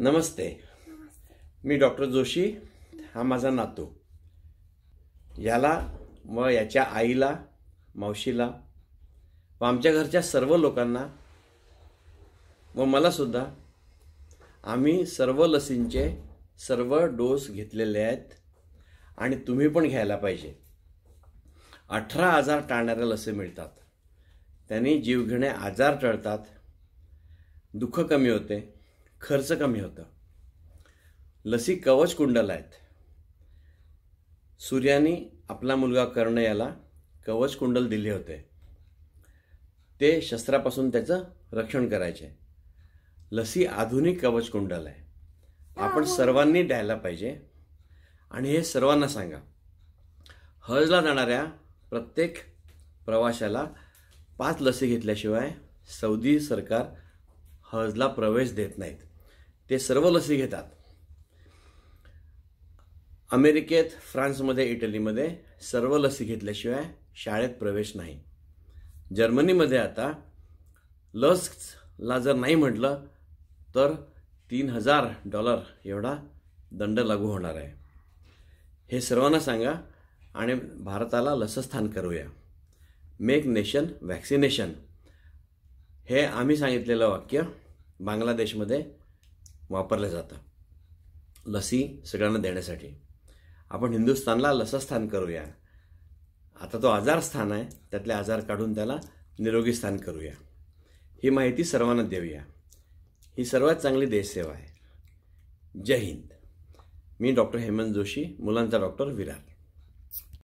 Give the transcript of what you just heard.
नमस्ते मी doctor Joshi हा माझा नातू याला व याच्या आईला मावशीला व आमच्या घरच्या सर्व लोकांना व सुद्धा, आम्ही सर्व लसींचे सर्व डोस घेतलेले आहेत आणि तुम्ही पण घ्यायला पाहिजे अठरा आजार टाळणाऱ्या लसी मिळतात त्यांनी जीवघेणे आजार टळतात दुःख कमी होते खर्च कमी होतं लसी कवच कुंडल आहेत सूर्याने आपला मुलगा कर्ण याला कवच कुंडल दिले होते ते शस्त्रापासून त्याचं रक्षण करायचे लसी आधुनिक कवच कुंडल आहे आपण सर्वांनी द्यायला पाहिजे आणि हे सर्वांना सांगा हजला जाणाऱ्या प्रत्येक प्रवाशाला पाच लसी घेतल्याशिवाय सौदी सरकार हजला प्रवेश देत नाहीत ते सर्व लसी घेतात अमेरिकेत फ्रान्समध्ये इटलीमध्ये सर्व लसी घेतल्याशिवाय शाळेत प्रवेश नाही जर्मनीमध्ये आता लसला जर नाही म्हटलं तर तीन हजार डॉलर एवढा दंड लागू होणार आहे हे सर्वांना सांगा आणि भारताला लसस्थान करूया मेक नेशन वॅक्सिनेशन हे आम्ही सांगितलेलं वाक्य बांगलादेशमध्ये वापरलं जातं लसी सगळ्यांना देण्यासाठी आपण हिंदुस्थानला लसस्थान करूया आता तो आजार स्थान आहे त्यातले आजार काढून त्याला निरोगी स्थान करूया ही माहिती सर्वांना देऊया ही सर्वात चांगली देशसेवा आहे जय हिंद मी डॉक्टर हेमंत जोशी मुलांचा डॉक्टर विराट